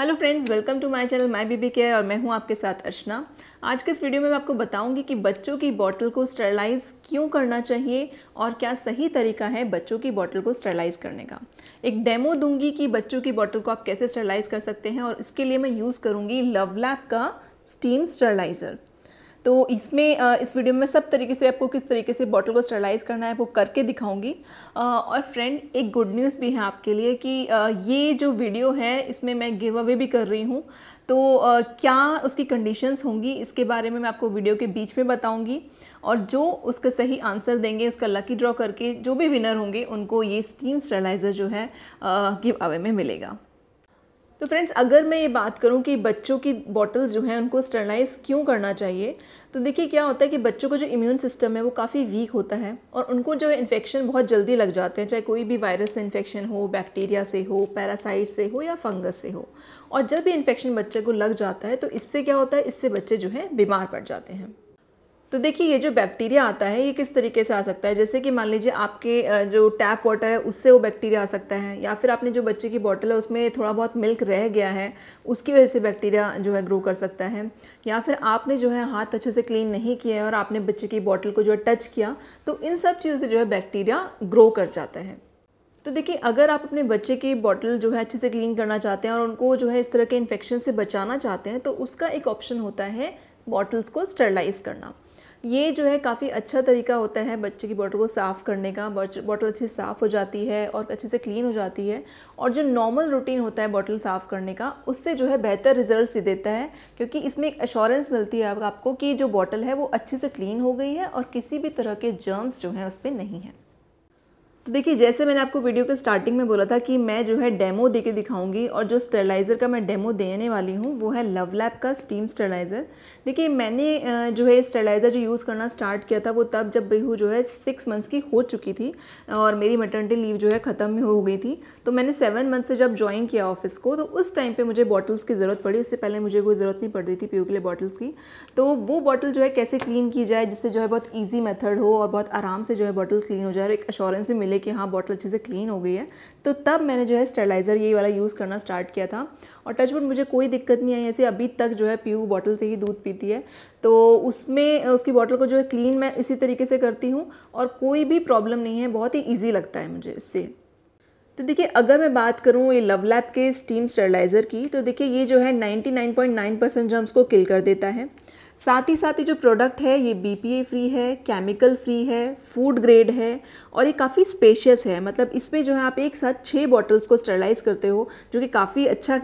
hello friends welcome to my channel my baby care और मैं हूं आपके साथ अर्चना आज के इस वीडियो में मैं आपको बताऊंगी कि बच्चों की बॉटल को स्टरलाइज क्यों करना चाहिए और क्या सही तरीका है बच्चों की बॉटल को स्टरलाइज करने का एक डेमो दूंगी कि बच्चों की बॉटल को आप कैसे स्टरलाइज कर सकते हैं और इसके लिए मैं यूज़ करूँगी लवलैक का स्टीम स्टरलाइज़र तो इसमें इस वीडियो में सब तरीके से आपको किस तरीके से बॉटल को स्टरलाइज करना है वो करके दिखाऊंगी और फ्रेंड एक गुड न्यूज़ भी है आपके लिए कि ये जो वीडियो है इसमें मैं गिव अवे भी कर रही हूँ तो क्या उसकी कंडीशंस होंगी इसके बारे में मैं आपको वीडियो के बीच में बताऊंगी और जो उसका सही आंसर देंगे उसका लकी ड्रॉ करके जो भी विनर होंगे उनको ये स्टीम स्टरलाइज़र जो है गिव अवे में मिलेगा तो फ्रेंड्स अगर मैं ये बात करूँ कि बच्चों की बॉटल्स जो हैं उनको स्टरलाइज क्यों करना चाहिए तो देखिए क्या होता है कि बच्चों का जो इम्यून सिस्टम है वो काफ़ी वीक होता है और उनको जो है इन्फेक्शन बहुत जल्दी लग जाते हैं चाहे कोई भी वायरस से इन्फेक्शन हो बैक्टीरिया से हो पैरासाइट से हो या फंगस से हो और जब भी इन्फेक्शन बच्चे को लग जाता है तो इससे क्या होता है इससे बच्चे जो है बीमार पड़ जाते हैं तो देखिए ये जो बैक्टीरिया आता है ये किस तरीके से आ सकता है जैसे कि मान लीजिए आपके जो टैप वाटर है उससे वो बैक्टीरिया आ सकता है या फिर आपने जो बच्चे की बॉटल है उसमें थोड़ा बहुत मिल्क रह गया है उसकी वजह से बैक्टीरिया जो है ग्रो कर सकता है या फिर आपने जो है हाथ अच्छे से क्लीन नहीं किया है और आपने बच्चे की बॉटल को जो है टच किया तो इन सब चीज़ों से जो है बैक्टीरिया ग्रो कर जाता है तो देखिए अगर आप अपने बच्चे की बॉटल जो है अच्छे से क्लीन करना चाहते हैं और उनको जो है इस तरह के इन्फेक्शन से बचाना चाहते हैं तो उसका एक ऑप्शन होता है बॉटल्स को स्टरलाइज करना ये जो है काफ़ी अच्छा तरीका होता है बच्चे की बॉटल को साफ़ करने का बॉटल अच्छे से साफ़ हो जाती है और अच्छे से क्लीन हो जाती है और जो नॉर्मल रूटीन होता है बॉटल साफ़ करने का उससे जो है बेहतर रिजल्ट ही देता है क्योंकि इसमें एक अश्योरेंस मिलती है आपको कि जो बॉटल है वो अच्छे से क्लीन हो गई है और किसी भी तरह के जर्म्स जो हैं उस पर नहीं हैं तो देखिए जैसे मैंने आपको वीडियो के स्टार्टिंग में बोला था कि मैं जो है डेमो दे के दिखाऊंगी और जो स्टेरलाइज़र का मैं डेमो देने वाली हूँ वो है लव लैब का स्टीम स्टेरलाइज़र देखिए मैंने जो है स्टेरलाइज़र जो यूज़ करना स्टार्ट किया था वो तब जब बेहू जो है सिक्स मंथ्स की हो चुकी थी और मेरी मटर्निटी लीव जो है ख़त्म हो गई थी तो मैंने सेवन मंथ से जब ज्वाइन किया ऑफिस को तो उस टाइम पर मुझे बॉटल्स की ज़रूरत पड़ी उससे पहले मुझे कोई ज़रूरत नहीं पड़ती थी पीओ के लिए बॉटल्स की तो वो बॉटल जो है कैसे क्लीन की जाए जिससे जो है बहुत ईजी मेथड हो और बहुत आराम से जो है बॉटल क्लीन हो जाए और एक अश्योरेंस भी मिले लगे कि हाँ बॉटल अच्छे से क्लीन हो गई है तो तब मैंने जो है स्टेलाइज़र ये वाला यूज़ करना स्टार्ट किया था और टचवुड मुझे कोई दिक्कत नहीं आई ऐसे अभी तक जो है पीऊ बॉटल से ही दूध पीती है तो उसमें उसकी बॉटल को जो है क्लीन मैं इसी तरीके से करती हूँ और कोई भी प्रॉब्लम नहीं है बहुत ही ईजी लगता है मुझे इससे तो देखिए अगर मैं बात करूँ ये लव लैब के स्टीम स्टेलाइज़र की तो देखिए ये जो है 99.9 परसेंट जर्म्स को किल कर देता है साथ ही साथ ये जो प्रोडक्ट है ये बी फ्री है केमिकल फ्री है फूड ग्रेड है और ये काफ़ी स्पेशियस है मतलब इसमें जो है आप एक साथ छः बॉटल्स को स्टरलाइज करते हो जो कि काफ़ी अच्छा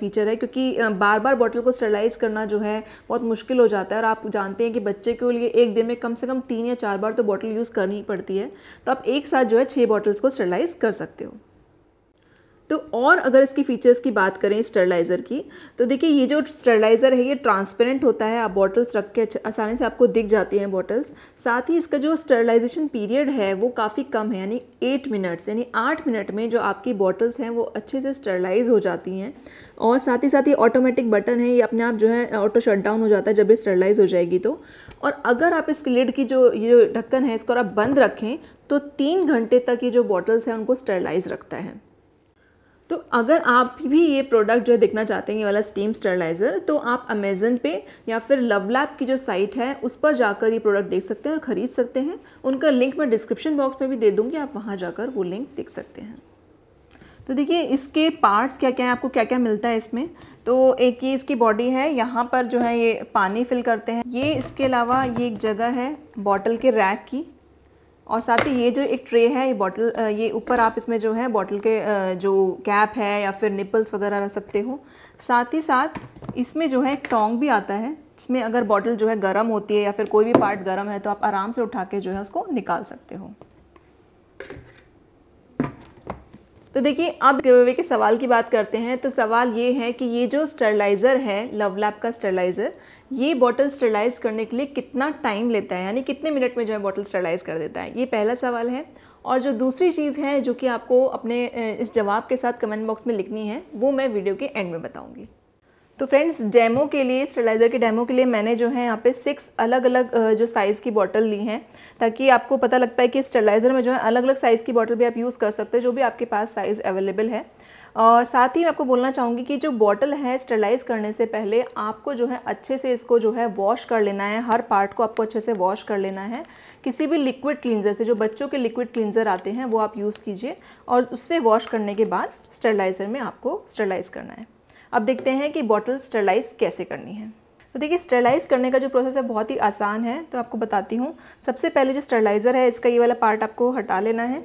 फीचर है क्योंकि बार बार बॉटल को स्टरलाइज करना जो है बहुत मुश्किल हो जाता है और आप जानते हैं कि बच्चे के लिए एक दिन में कम से कम तीन या चार बार तो बॉटल यूज़ करनी पड़ती है तो आप एक साथ जो है छः बॉटल्स को स्टरलाइज कर सकते हो तो और अगर इसकी फीचर्स की बात करें स्टरलाइज़र की तो देखिए ये जो स्टरलाइज़र है ये ट्रांसपेरेंट होता है आप बॉटल्स रख के अच्छा, आसानी से आपको दिख जाती हैं बॉटल्स साथ ही इसका जो स्टरलाइजेशन पीरियड है वो काफ़ी कम है यानी एट मिनट्स यानी आठ मिनट में जो आपकी बॉटल्स हैं वो अच्छे से स्टरलाइज हो जाती हैं और साथ ही साथ ये ऑटोमेटिक बटन है ये अपने आप जो है ऑटो शट डाउन हो जाता है जब ये स्टरलाइज हो जाएगी तो और अगर आप इस लिड की जो ये ढक्कन है इसको आप बंद रखें तो तीन घंटे तक ये जो बॉटल्स हैं उनको स्टरलाइज रखता है तो अगर आप भी ये प्रोडक्ट जो है देखना चाहते हैं ये वाला स्टीम स्टरलाइज़र तो आप अमेज़न पे या फिर लव लैब की जो साइट है उस पर जाकर ये प्रोडक्ट देख सकते हैं और ख़रीद सकते हैं उनका लिंक मैं डिस्क्रिप्शन बॉक्स में भी दे दूँगी आप वहाँ जाकर वो लिंक देख सकते हैं तो देखिए इसके पार्ट्स क्या क्या हैं आपको क्या क्या मिलता है इसमें तो एक ये इसकी बॉडी है यहाँ पर जो है ये पानी फिल करते हैं ये इसके अलावा ये एक जगह है बॉटल के रैक की और साथ ही ये जो एक ट्रे है ये बॉटल ये ऊपर आप इसमें जो है बॉटल के जो कैप है या फिर निपल्स वगैरह रख सकते हो साथ ही साथ इसमें जो है एक टोंग भी आता है इसमें अगर बॉटल जो है गर्म होती है या फिर कोई भी पार्ट गर्म है तो आप आराम से उठा के जो है उसको निकाल सकते हो तो देखिए अब गिवे के सवाल की बात करते हैं तो सवाल ये है कि ये जो स्टरलाइज़र है लव का स्टरलाइज़र ये बॉटल स्टरलाइज़ करने के लिए कितना टाइम लेता है यानी कितने मिनट में जो है बॉटल स्टरलाइज़ कर देता है ये पहला सवाल है और जो दूसरी चीज़ है जो कि आपको अपने इस जवाब के साथ कमेंट बॉक्स में लिखनी है वो मैं वीडियो के एंड में बताऊँगी तो फ्रेंड्स डेमो के लिए स्टेलाइज़र के डेमो के लिए मैंने जो है यहाँ पे सिक्स अलग अलग जो साइज़ की बॉटल ली हैं ताकि आपको पता लग पाए कि स्टेलाइज़र में जो है अलग अलग साइज़ की बॉटल भी आप यूज़ कर सकते हैं जो भी आपके पास साइज़ अवेलेबल है और साथ ही मैं आपको बोलना चाहूँगी कि जो बॉटल है स्टेलाइज़ करने से पहले आपको जो है अच्छे से इसको जो है वॉश कर लेना है हर पार्ट को आपको अच्छे से वॉश कर लेना है किसी भी लिक्विड क्लिनज़र से जो बच्चों के लिक्विड क्लिनज़र आते हैं वो आप यूज़ कीजिए और उससे वॉश करने के बाद स्टेलाइज़र में आपको स्टेलाइज़ करना है अब देखते हैं कि बॉटल स्टरलाइज कैसे करनी है तो देखिए स्टरलाइज करने का जो प्रोसेस है बहुत ही आसान है तो आपको बताती हूँ सबसे पहले जो स्टरलाइज़र है इसका ये वाला पार्ट आपको हटा लेना है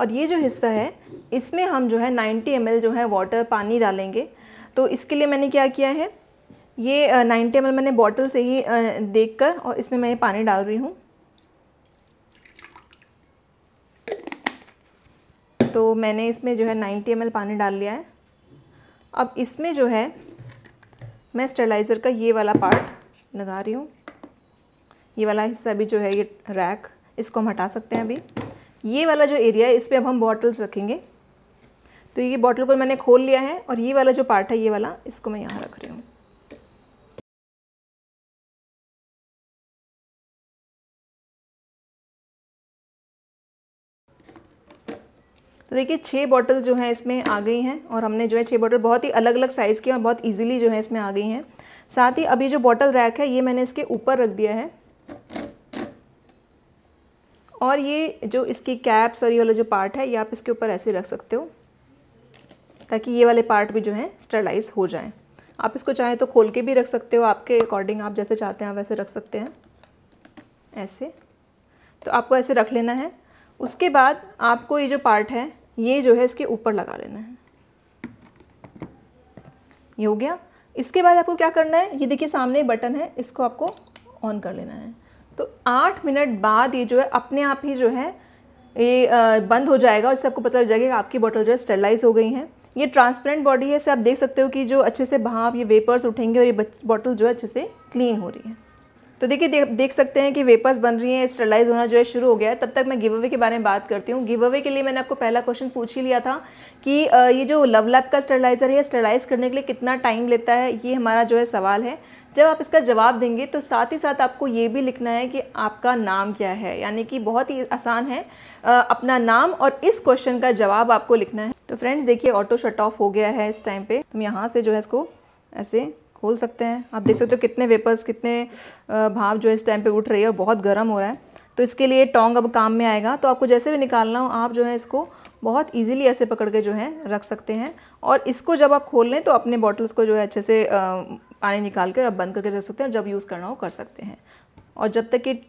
और ये जो हिस्सा है इसमें हम जो है 90 एम जो है वाटर पानी डालेंगे तो इसके लिए मैंने क्या किया है ये 90 एम मैंने बॉटल से ही देख कर और इसमें मैं ये पानी डाल रही हूँ तो मैंने इसमें जो है 90 एम पानी डाल लिया है अब इसमें जो है मैं स्टेलाइज़र का ये वाला पार्ट लगा रही हूँ ये वाला हिस्सा भी जो है ये रैक इसको हम हटा सकते हैं अभी ये वाला जो एरिया है इस पर अब हम बॉटल्स रखेंगे तो ये बॉटल को मैंने खोल लिया है और ये वाला जो पार्ट है ये वाला इसको मैं यहाँ रख रही हूँ तो देखिए छः बॉटल जो हैं इसमें आ गई हैं और हमने जो है छः बॉटल बहुत ही अलग अलग साइज़ की और बहुत इजीली जो है इसमें आ गई हैं साथ ही अभी जो बॉटल रैक है ये मैंने इसके ऊपर रख दिया है और ये जो इसकी कैप्स और ये वाला जो पार्ट है ये आप इसके ऊपर ऐसे रख सकते हो ताकि ये वाले पार्ट भी जो हैं स्टरलाइज हो जाएँ आप इसको चाहें तो खोल के भी रख सकते हो आपके अकॉर्डिंग आप जैसे चाहते हैं वैसे रख सकते हैं ऐसे तो आपको ऐसे रख लेना है उसके बाद आपको ये जो पार्ट है ये जो है इसके ऊपर लगा लेना है ये हो गया इसके बाद आपको क्या करना है ये देखिए सामने बटन है इसको आपको ऑन कर लेना है तो आठ मिनट बाद ये जो है अपने आप ही जो है ये बंद हो जाएगा और इससे आपको पता चल जाएगा कि आपकी बोतल जो है स्टेरलाइज हो गई है ये ट्रांसपेरेंट बॉडी है इसे आप देख सकते हो कि जो अच्छे से भाप ये वेपर्स उठेंगे और ये बॉटल जो है अच्छे से क्लीन हो रही है तो देखिए दे, देख सकते हैं कि वेपर्स बन रही हैं स्टरलाइज होना जो है शुरू हो गया है तब तक मैं गिव अवे के बारे में बात करती हूँ गिव अवे के लिए मैंने आपको पहला क्वेश्चन पूछ ही लिया था कि ये जो लव का स्टरलाइज़र है स्टरलाइज करने के लिए कितना टाइम लेता है ये हमारा जो है सवाल है जब आप इसका जवाब देंगे तो साथ ही साथ आपको ये भी लिखना है कि आपका नाम क्या है यानी कि बहुत ही आसान है अपना नाम और इस क्वेश्चन का जवाब आपको लिखना है तो फ्रेंड्स देखिए ऑटो शट ऑफ हो गया है इस टाइम पर तुम यहाँ से जो है इसको ऐसे खोल सकते हैं आप देख सकते हो कितने वेपर्स कितने भाप जो है इस टाइम पे उठ रही है और बहुत गर्म हो रहा है तो इसके लिए टोंग अब काम में आएगा तो आपको जैसे भी निकालना हो आप जो है इसको बहुत इजीली ऐसे पकड़ के जो है रख सकते हैं और इसको जब आप खोल लें तो अपने बॉटल्स को जो है अच्छे से पानी निकाल के आप बंद करके रख सकते हैं जब यूज़ करना हो कर सकते हैं और जब तक ये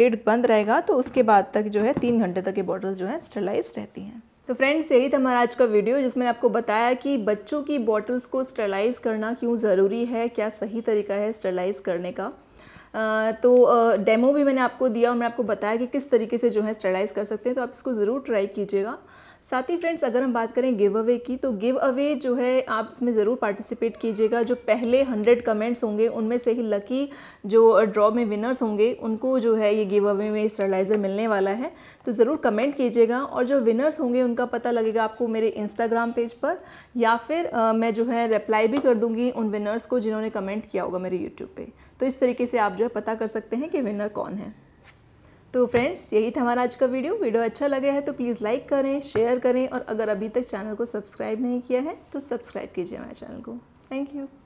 लिड बंद रहेगा तो उसके बाद तक जो है तीन घंटे तक ये बॉटल्स जो है स्टरलाइज रहती हैं तो फ्रेंड्स यही था हमारा आज का वीडियो जिसमें आपको बताया कि बच्चों की बॉटल्स को स्टरलाइज़ करना क्यों ज़रूरी है क्या सही तरीका है स्टरलाइज़ करने का तो डेमो भी मैंने आपको दिया और मैंने आपको बताया कि किस तरीके से जो है स्टरलाइज़ कर सकते हैं तो आप इसको ज़रूर ट्राई कीजिएगा साथ ही फ्रेंड्स अगर हम बात करें गिव अवे की तो गिव अवे जो है आप इसमें ज़रूर पार्टिसिपेट कीजिएगा जो पहले हंड्रेड कमेंट्स होंगे उनमें से ही लकी जो ड्रॉ में विनर्स होंगे उनको जो है ये गिव अवे में स्टरलाइज़र मिलने वाला है तो ज़रूर कमेंट कीजिएगा और जो विनर्स होंगे उनका पता लगेगा आपको मेरे इंस्टाग्राम पेज पर या फिर आ, मैं जो है रिप्लाई भी कर दूँगी उन विनर्स को जिन्होंने कमेंट किया होगा मेरे यूट्यूब पर तो इस तरीके से आप जो है पता कर सकते हैं कि विनर कौन है तो फ्रेंड्स यही था हमारा आज का वीडियो वीडियो अच्छा लगे है तो प्लीज़ लाइक करें शेयर करें और अगर अभी तक चैनल को सब्सक्राइब नहीं किया है तो सब्सक्राइब कीजिए हमारे चैनल को थैंक यू